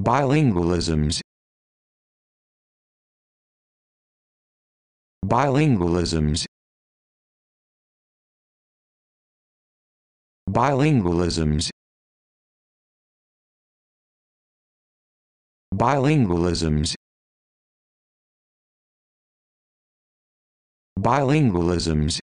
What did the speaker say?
bilingualisms bilingualisms bilingualisms bilingualisms bilingualisms